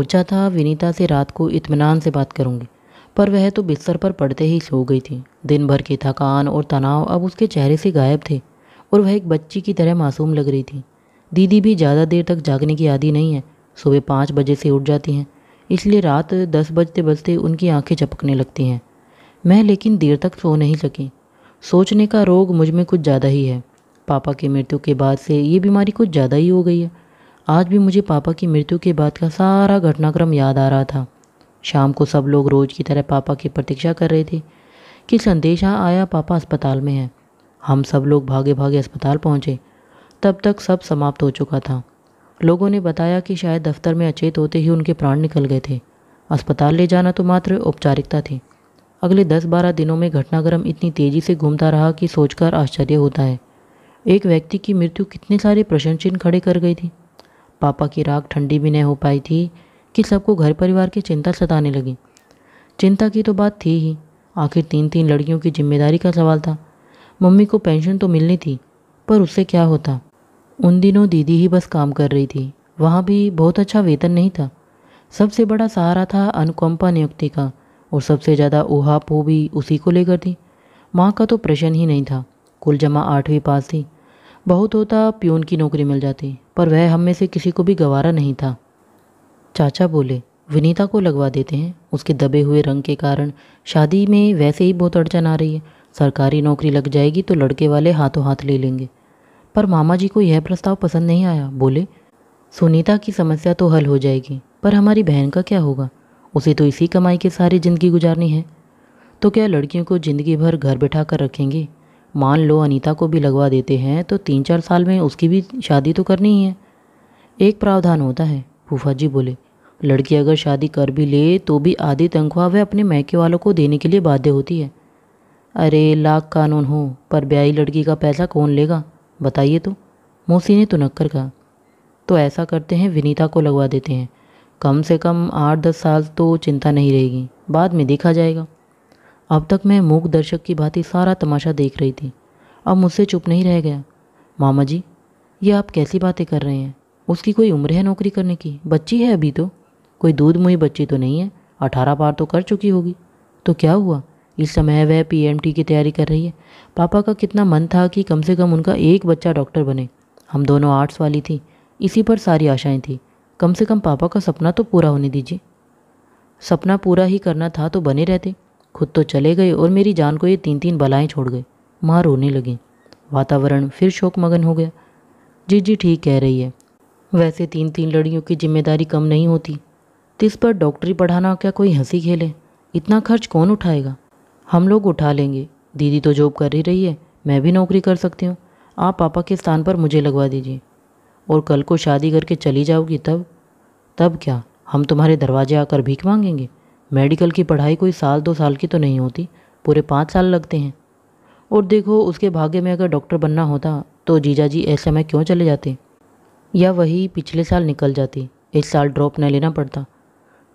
सोचा था विनीता से रात को इत्मीनान से बात करूँगी पर वह तो बिस्तर पर पड़ते ही सो गई थी दिन भर की थकान और तनाव अब उसके चेहरे से गायब थे और वह एक बच्ची की तरह मासूम लग रही थी दीदी भी ज़्यादा देर तक जागने की आदि नहीं है सुबह पाँच बजे से उठ जाती हैं इसलिए रात दस बजते बजते उनकी आंखें चपकने लगती हैं मैं लेकिन देर तक सो नहीं सकी सोचने का रोग मुझ में कुछ ज़्यादा ही है पापा की मृत्यु के बाद से ये बीमारी कुछ ज़्यादा ही हो गई है आज भी मुझे पापा की मृत्यु के बाद का सारा घटनाक्रम याद आ रहा था शाम को सब लोग रोज़ की तरह पापा की प्रतीक्षा कर रहे थे कि संदेशा आया पापा अस्पताल में हैं हम सब लोग भागे भागे अस्पताल पहुँचे तब तक सब समाप्त हो चुका था लोगों ने बताया कि शायद दफ्तर में अचेत होते ही उनके प्राण निकल गए थे अस्पताल ले जाना तो मात्र औपचारिकता थी अगले दस बारह दिनों में घटनाक्रम इतनी तेज़ी से घूमता रहा कि सोचकर आश्चर्य होता है एक व्यक्ति की मृत्यु कितने सारे चिन्ह खड़े कर गई थी पापा की राख ठंडी भी नहीं हो पाई थी कि सबको घर परिवार की चिंता सताने लगी चिंता की तो बात थी ही आखिर तीन तीन लड़कियों की जिम्मेदारी का सवाल था मम्मी को पेंशन तो मिलनी थी पर उससे क्या होता उन दिनों दीदी ही बस काम कर रही थी वहाँ भी बहुत अच्छा वेतन नहीं था सबसे बड़ा सहारा था अनुकंपा नियुक्ति का और सबसे ज़्यादा ऊहा भी उसी को लेकर थी माँ का तो प्रश्न ही नहीं था कुल जमा आठवीं पास थी बहुत होता प्यून की नौकरी मिल जाती पर वह हम में से किसी को भी गवारा नहीं था चाचा बोले विनीता को लगवा देते हैं उसके दबे हुए रंग के कारण शादी में वैसे ही बहुत अड़चन आ रही है सरकारी नौकरी लग जाएगी तो लड़के वाले हाथों हाथ ले लेंगे पर मामा जी को यह प्रस्ताव पसंद नहीं आया बोले सुनीता की समस्या तो हल हो जाएगी पर हमारी बहन का क्या होगा उसे तो इसी कमाई के सारी ज़िंदगी गुजारनी है तो क्या लड़कियों को ज़िंदगी भर घर बैठा कर रखेंगे मान लो अनीता को भी लगवा देते हैं तो तीन चार साल में उसकी भी शादी तो करनी ही है एक प्रावधान होता है फूफा जी बोले लड़की अगर शादी कर भी ले तो भी आधी तनख्वाह वह अपने मैके वालों को देने के लिए बाध्य होती है अरे लाख कानून हो पर ब्याई लड़की का पैसा कौन लेगा बताइए तो मोसी ने तुनक्कर कहा तो ऐसा करते हैं विनीता को लगवा देते हैं कम से कम आठ दस साल तो चिंता नहीं रहेगी बाद में देखा जाएगा अब तक मैं मूक दर्शक की भांति सारा तमाशा देख रही थी अब मुझसे चुप नहीं रह गया मामा जी ये आप कैसी बातें कर रहे हैं उसकी कोई उम्र है नौकरी करने की बच्ची है अभी तो कोई दूध मुई बच्ची तो नहीं है अठारह पार तो कर चुकी होगी तो क्या हुआ इस समय वह पीएमटी की तैयारी कर रही है पापा का कितना मन था कि कम से कम उनका एक बच्चा डॉक्टर बने हम दोनों आर्ट्स वाली थी इसी पर सारी आशाएं थी कम से कम पापा का सपना तो पूरा होने दीजिए सपना पूरा ही करना था तो बने रहते खुद तो चले गए और मेरी जान को ये तीन तीन बलाएं छोड़ गए माँ रोने लगी वातावरण फिर शोक मगन हो गया जी जी ठीक कह रही है वैसे तीन तीन लड़ियों की जिम्मेदारी कम नहीं होती तिस पर डॉक्टरी पढ़ाना क्या कोई हंसी खेले इतना खर्च कौन उठाएगा हम लोग उठा लेंगे दीदी तो जॉब कर ही रही है मैं भी नौकरी कर सकती हूँ आप पापा के स्थान पर मुझे लगवा दीजिए और कल को शादी करके चली जाओगी तब तब क्या हम तुम्हारे दरवाजे आकर भीख मांगेंगे मेडिकल की पढ़ाई कोई साल दो साल की तो नहीं होती पूरे पाँच साल लगते हैं और देखो उसके भाग्य में अगर डॉक्टर बनना होता तो जीजा जी ऐसे में क्यों चले जाते या वही पिछले साल निकल जाती इस साल ड्रॉप न लेना पड़ता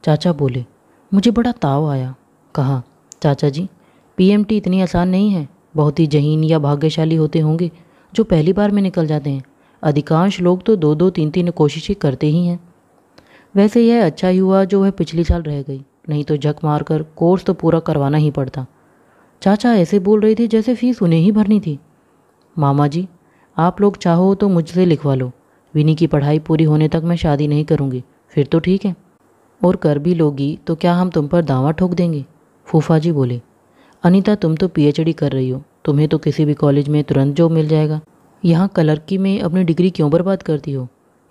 चाचा बोले मुझे बड़ा ताव आया कहा चाचा जी पीएमटी इतनी आसान नहीं है बहुत ही जहीन या भाग्यशाली होते होंगे जो पहली बार में निकल जाते हैं अधिकांश लोग तो दो दो तीन तीन कोशिशें करते ही हैं वैसे यह अच्छा ही हुआ जो वह पिछले साल रह गई नहीं तो झक मार कर कोर्स तो पूरा करवाना ही पड़ता चाचा ऐसे बोल रही थी जैसे फीस उन्हें ही भरनी थी मामा जी आप लोग चाहो तो मुझसे लिखवा लो विनी की पढ़ाई पूरी होने तक मैं शादी नहीं करूँगी फिर तो ठीक है और कर भी लोगी तो क्या हम तुम पर दावा ठोक देंगे फूफा जी बोले अनीता तुम तो पीएचडी कर रही हो तुम्हें तो किसी भी कॉलेज में तुरंत जॉब मिल जाएगा यहाँ क्लर्की में अपनी डिग्री क्यों बर्बाद करती हो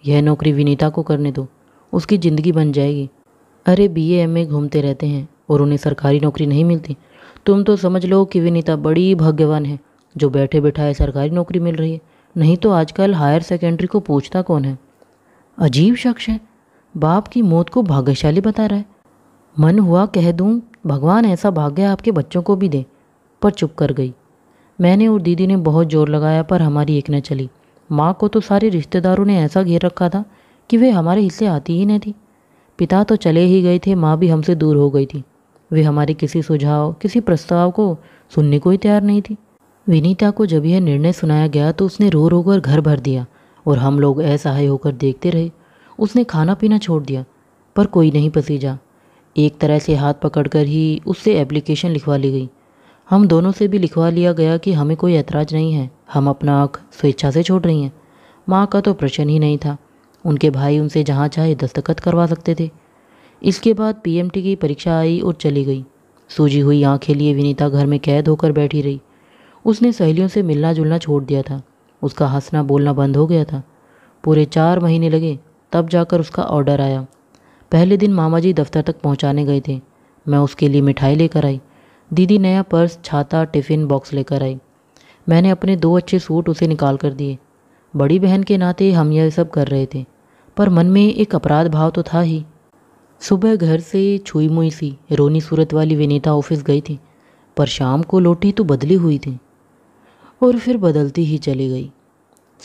यह नौकरी विनीता को करने दो उसकी ज़िंदगी बन जाएगी अरे एम ए घूमते रहते हैं और उन्हें सरकारी नौकरी नहीं मिलती तुम तो समझ लो कि विनीता बड़ी भाग्यवान है जो बैठे बैठाए सरकारी नौकरी मिल रही है नहीं तो आजकल हायर सेकेंडरी को पूछता कौन है अजीब शख्स है बाप की मौत को भाग्यशाली बता रहा है मन हुआ कह दूँ भगवान ऐसा भाग्य आपके बच्चों को भी दे पर चुप कर गई मैंने और दीदी ने बहुत जोर लगाया पर हमारी एक न चली माँ को तो सारे रिश्तेदारों ने ऐसा घेर रखा था कि वे हमारे हिस्से आती ही नहीं थी पिता तो चले ही गए थे माँ भी हमसे दूर हो गई थी वे हमारे किसी सुझाव किसी प्रस्ताव को सुनने को ही तैयार नहीं थी विनीता को जब यह निर्णय सुनाया गया तो उसने रो रो कर घर भर दिया और हम लोग असहाय होकर देखते रहे उसने खाना पीना छोड़ दिया पर कोई नहीं पसीजा एक तरह से हाथ पकड़कर ही उससे एप्लीकेशन लिखवा ली गई हम दोनों से भी लिखवा लिया गया कि हमें कोई ऐतराज़ नहीं है हम अपना आँख स्वेच्छा से छोड़ रही हैं माँ का तो प्रश्न ही नहीं था उनके भाई उनसे जहाँ चाहे दस्तखत करवा सकते थे इसके बाद पीएमटी की परीक्षा आई और चली गई सूजी हुई आँखें लिए विनीता घर में कैद होकर बैठी रही उसने सहेलियों से मिलना जुलना छोड़ दिया था उसका हंसना बोलना बंद हो गया था पूरे चार महीने लगे तब जाकर उसका ऑर्डर आया पहले दिन मामा जी दफ्तर तक पहुंचाने गए थे मैं उसके लिए मिठाई लेकर आई दीदी नया पर्स छाता टिफ़िन बॉक्स लेकर आई मैंने अपने दो अच्छे सूट उसे निकाल कर दिए बड़ी बहन के नाते हम यह सब कर रहे थे पर मन में एक अपराध भाव तो था ही सुबह घर से छुई मुई सी रोनी सूरत वाली विनीता ऑफिस गई थी पर शाम को लोटी तो बदली हुई थी और फिर बदलती ही चली गई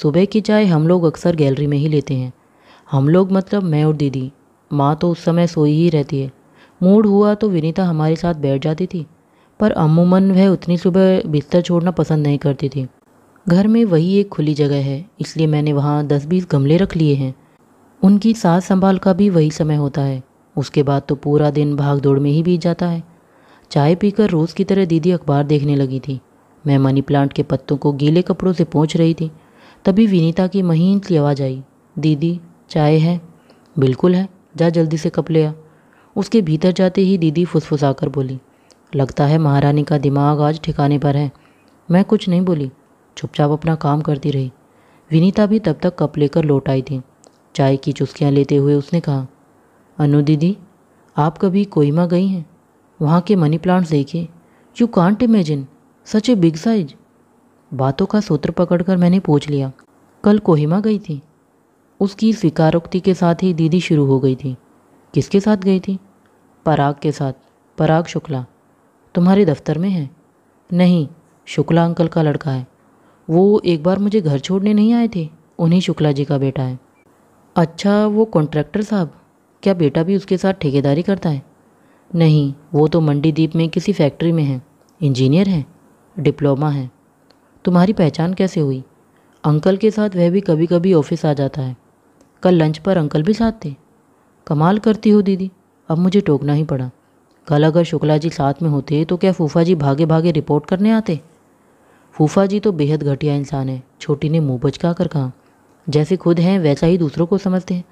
सुबह की चाय हम लोग अक्सर गैलरी में ही लेते हैं हम लोग मतलब मैं और दीदी माँ तो उस समय सोई ही रहती है मूड हुआ तो विनीता हमारे साथ बैठ जाती थी पर अमूमन वह उतनी सुबह बिस्तर छोड़ना पसंद नहीं करती थी घर में वही एक खुली जगह है इसलिए मैंने वहाँ दस बीस गमले रख लिए हैं उनकी सास संभाल का भी वही समय होता है उसके बाद तो पूरा दिन भाग दौड़ में ही बीत जाता है चाय पीकर रोज़ की तरह दीदी अखबार देखने लगी थी मैं मनी प्लांट के पत्तों को गीले कपड़ों से पहुँच रही थी तभी विनीता की महीन सी आवाज़ आई दीदी चाय है बिल्कुल है जा जल्दी से कप ले आ उसके भीतर जाते ही दीदी फुसफुसाकर बोली लगता है महारानी का दिमाग आज ठिकाने पर है मैं कुछ नहीं बोली चुपचाप अपना काम करती रही विनीता भी तब तक कप लेकर लौट आई थी चाय की चुस्कियाँ लेते हुए उसने कहा अनु दीदी आप कभी कोयमा गई हैं वहाँ के मनी प्लांट्स देखिए you can't imagine such a big size बातों का सूत्र पकड़कर मैंने पूछ लिया कल कोहिमा गई थी उसकी स्वीकारोक्ति के साथ ही दीदी शुरू हो गई थी किसके साथ गई थी पराग के साथ पराग शुक्ला तुम्हारे दफ्तर में है नहीं शुक्ला अंकल का लड़का है वो एक बार मुझे घर छोड़ने नहीं आए थे उन्हीं शुक्ला जी का बेटा है अच्छा वो कॉन्ट्रैक्टर साहब क्या बेटा भी उसके साथ ठेकेदारी करता है नहीं वो तो मंडी द्वीप में किसी फैक्ट्री में है इंजीनियर है डिप्लोमा है तुम्हारी पहचान कैसे हुई अंकल के साथ वह भी कभी कभी ऑफिस आ जाता है कल लंच पर अंकल भी साथ थे कमाल करती हो दीदी अब मुझे टोकना ही पड़ा कल अगर शुक्ला जी साथ में होते तो क्या फूफा जी भागे भागे रिपोर्ट करने आते फूफा जी तो बेहद घटिया इंसान है छोटी ने मुँह बचका कर कहा जैसे खुद हैं वैसा ही दूसरों को समझते हैं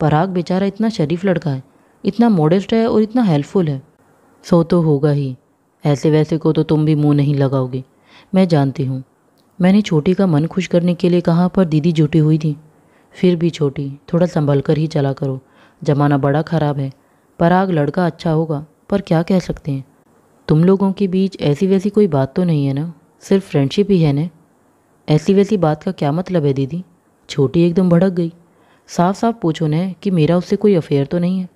पराग बेचारा इतना शरीफ लड़का है इतना मॉडेस्ट है और इतना हेल्पफुल है सो तो होगा ही ऐसे वैसे को तो तुम भी मुंह नहीं लगाओगे मैं जानती हूँ मैंने छोटी का मन खुश करने के लिए कहा पर दीदी जुटी हुई थी फिर भी छोटी थोड़ा संभल कर ही चला करो जमाना बड़ा ख़राब है पराग लड़का अच्छा होगा पर क्या कह सकते हैं तुम लोगों के बीच ऐसी वैसी कोई बात तो नहीं है ना सिर्फ फ्रेंडशिप ही है ना ऐसी वैसी बात का क्या मतलब है दीदी छोटी एकदम भड़क गई साफ साफ पूछो न कि मेरा उससे कोई अफेयर तो नहीं है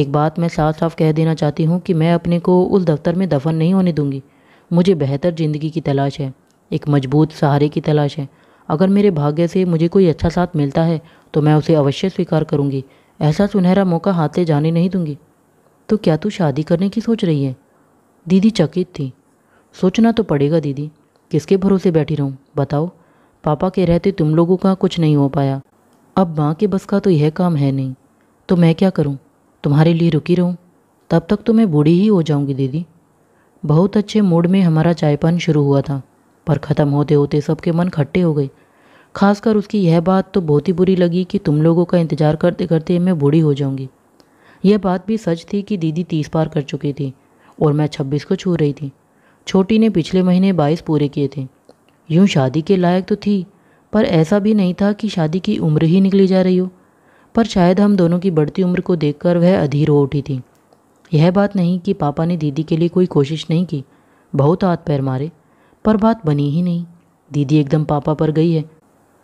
एक बात मैं साफ साफ कह देना चाहती हूँ कि मैं अपने को उस दफ्तर में दफन नहीं होने दूंगी मुझे बेहतर ज़िंदगी की तलाश है एक मजबूत सहारे की तलाश है अगर मेरे भाग्य से मुझे कोई अच्छा साथ मिलता है तो मैं उसे अवश्य स्वीकार करूँगी ऐसा सुनहरा मौका हाथ से जाने नहीं दूंगी तो क्या तू शादी करने की सोच रही है दीदी चकित थी सोचना तो पड़ेगा दीदी किसके भरोसे बैठी रहूँ बताओ पापा के रहते तुम लोगों का कुछ नहीं हो पाया अब माँ के बस का तो यह काम है नहीं तो मैं क्या करूँ तुम्हारे लिए रुकी रहूँ तब तक तो मैं बूढ़ी ही हो जाऊँगी दीदी बहुत अच्छे मूड में हमारा चायपान शुरू हुआ था पर ख़त्म होते होते सबके मन खट्टे हो गए खासकर उसकी यह बात तो बहुत ही बुरी लगी कि तुम लोगों का इंतज़ार करते करते मैं बूढ़ी हो जाऊँगी यह बात भी सच थी कि दीदी तीस पार कर चुकी थी और मैं छब्बीस को छू रही थी छोटी ने पिछले महीने बाईस पूरे किए थे यूँ शादी के लायक तो थी पर ऐसा भी नहीं था कि शादी की उम्र ही निकली जा रही हो पर शायद हम दोनों की बढ़ती उम्र को देखकर वह अधीर हो उठी थी यह बात नहीं कि पापा ने दीदी के लिए कोई कोशिश नहीं की बहुत हाथ पैर मारे पर बात बनी ही नहीं दीदी एकदम पापा पर गई है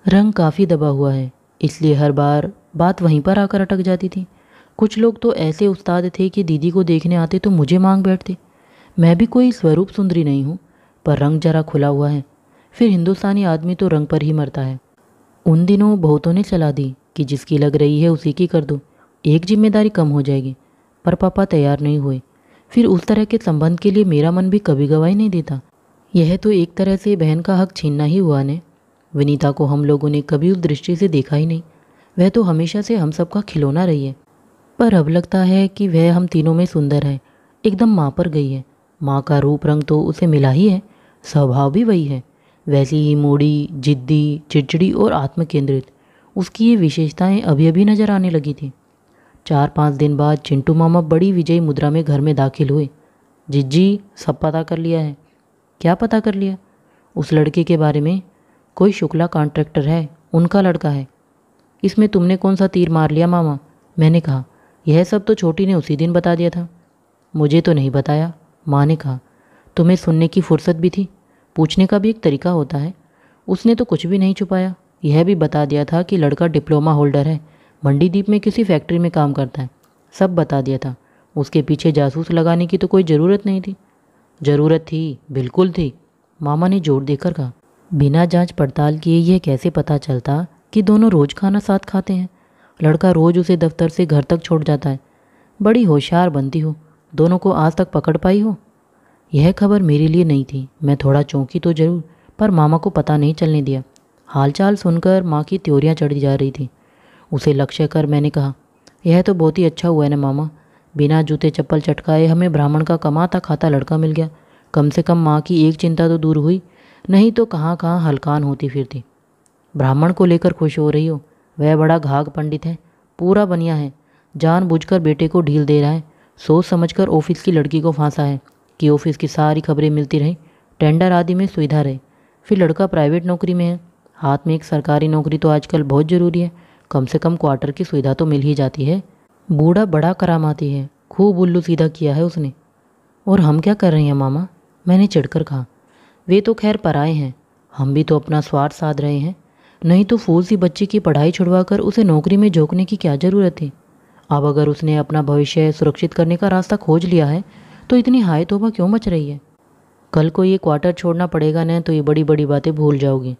रंग काफ़ी दबा हुआ है इसलिए हर बार बात वहीं पर आकर अटक जाती थी कुछ लोग तो ऐसे उस्ताद थे कि दीदी को देखने आते तो मुझे मांग बैठते मैं भी कोई स्वरूप सुंदरी नहीं हूँ पर रंग जरा खुला हुआ है फिर हिंदुस्तानी आदमी तो रंग पर ही मरता है उन दिनों बहुतों ने चला दी कि जिसकी लग रही है उसी की कर दो एक जिम्मेदारी कम हो जाएगी पर पापा तैयार नहीं हुए फिर उस तरह के संबंध के लिए मेरा मन भी कभी गवाही नहीं देता यह तो एक तरह से बहन का हक छीनना ही हुआ ने विनीता को हम लोगों ने कभी उस दृष्टि से देखा ही नहीं वह तो हमेशा से हम सबका खिलौना रही है पर अब लगता है कि वह हम तीनों में सुंदर है एकदम माँ पर गई है माँ का रूप रंग तो उसे मिला ही है स्वभाव भी वही है वैसी ही मूडी जिद्दी चिड़चिड़ी और आत्म केंद्रित उसकी ये विशेषताएं अभी अभी नज़र आने लगी थी चार पाँच दिन बाद चिंटू मामा बड़ी विजयी मुद्रा में घर में दाखिल हुए जिज्जी सब पता कर लिया है क्या पता कर लिया उस लड़के के बारे में कोई शुक्ला कॉन्ट्रैक्टर है उनका लड़का है इसमें तुमने कौन सा तीर मार लिया मामा मैंने कहा यह सब तो छोटी ने उसी दिन बता दिया था मुझे तो नहीं बताया माँ ने कहा तुम्हें सुनने की फुर्सत भी थी पूछने का भी एक तरीका होता है उसने तो कुछ भी नहीं छुपाया यह भी बता दिया था कि लड़का डिप्लोमा होल्डर है मंडीदीप में किसी फैक्ट्री में काम करता है सब बता दिया था उसके पीछे जासूस लगाने की तो कोई ज़रूरत नहीं थी ज़रूरत थी बिल्कुल थी मामा ने जोर देकर कहा बिना जांच पड़ताल किए यह कैसे पता चलता कि दोनों रोज़ खाना साथ खाते हैं लड़का रोज़ उसे दफ्तर से घर तक छोड़ जाता है बड़ी होशियार बनती हो दोनों को आज तक पकड़ पाई हो यह खबर मेरे लिए नहीं थी मैं थोड़ा चौंकी तो जरूर पर मामा को पता नहीं चलने दिया हालचाल सुनकर माँ की त्योरियाँ चढ़ी जा रही थी उसे लक्ष्य कर मैंने कहा यह तो बहुत ही अच्छा हुआ है ना मामा बिना जूते चप्पल चटकाए हमें ब्राह्मण का कमाता खाता लड़का मिल गया कम से कम माँ की एक चिंता तो दूर हुई नहीं तो कहाँ कहाँ हलकान होती फिरती ब्राह्मण को लेकर खुश हो रही हो वह बड़ा घाघ पंडित है पूरा बनिया है जानबूझकर बेटे को ढील दे रहा है सोच समझकर ऑफिस की लड़की को फांसा है कि ऑफिस की सारी खबरें मिलती रहें टेंडर आदि में सुविधा रहे फिर लड़का प्राइवेट नौकरी में है हाथ में एक सरकारी नौकरी तो आजकल बहुत ज़रूरी है कम से कम क्वार्टर की सुविधा तो मिल ही जाती है बूढ़ा बड़ा कराम आती है खूब उल्लू सीधा किया है उसने और हम क्या कर रहे हैं मामा मैंने चिढ़कर कहा वे तो खैर पराए हैं हम भी तो अपना स्वार्थ साध रहे हैं नहीं तो फूल सी बच्ची की पढ़ाई छुड़वा कर उसे नौकरी में झोंकने की क्या ज़रूरत थी अब अगर उसने अपना भविष्य सुरक्षित करने का रास्ता खोज लिया है तो इतनी हाय तोबा क्यों मच रही है कल को ये क्वार्टर छोड़ना पड़ेगा न तो ये बड़ी बड़ी बातें भूल जाओगी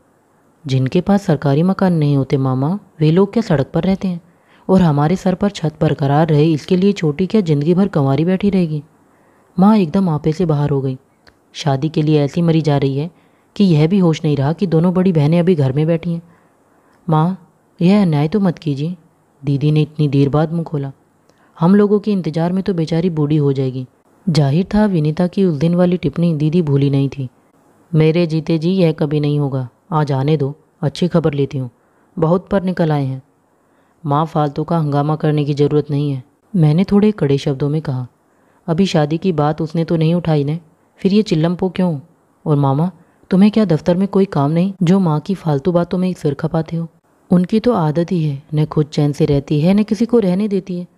जिनके पास सरकारी मकान नहीं होते मामा वे लोग क्या सड़क पर रहते हैं और हमारे सर पर छत बरकरार रहे इसके लिए छोटी क्या ज़िंदगी भर कंवारी बैठी रहेगी माँ एकदम आपे से बाहर हो गई शादी के लिए ऐसी मरी जा रही है कि यह भी होश नहीं रहा कि दोनों बड़ी बहनें अभी घर में बैठी हैं माँ यह अन्याय तो मत कीजिए दीदी ने इतनी देर बाद मुँह खोला हम लोगों के इंतज़ार में तो बेचारी बूढ़ी हो जाएगी जाहिर था विनीता की उस दिन वाली टिप्पणी दीदी भूली नहीं थी मेरे जीते जी यह कभी नहीं होगा आज आने दो अच्छी खबर लेती हूँ बहुत पर निकल आए हैं माँ फालतू का हंगामा करने की ज़रूरत नहीं है मैंने थोड़े कड़े शब्दों में कहा अभी शादी की बात उसने तो नहीं उठाई ने फिर ये चिल्लम पो क्यों और मामा तुम्हें क्या दफ्तर में कोई काम नहीं जो माँ की फालतू बातों में सिर खपाते हो उनकी तो आदत ही है न खुद चैन से रहती है न किसी को रहने देती है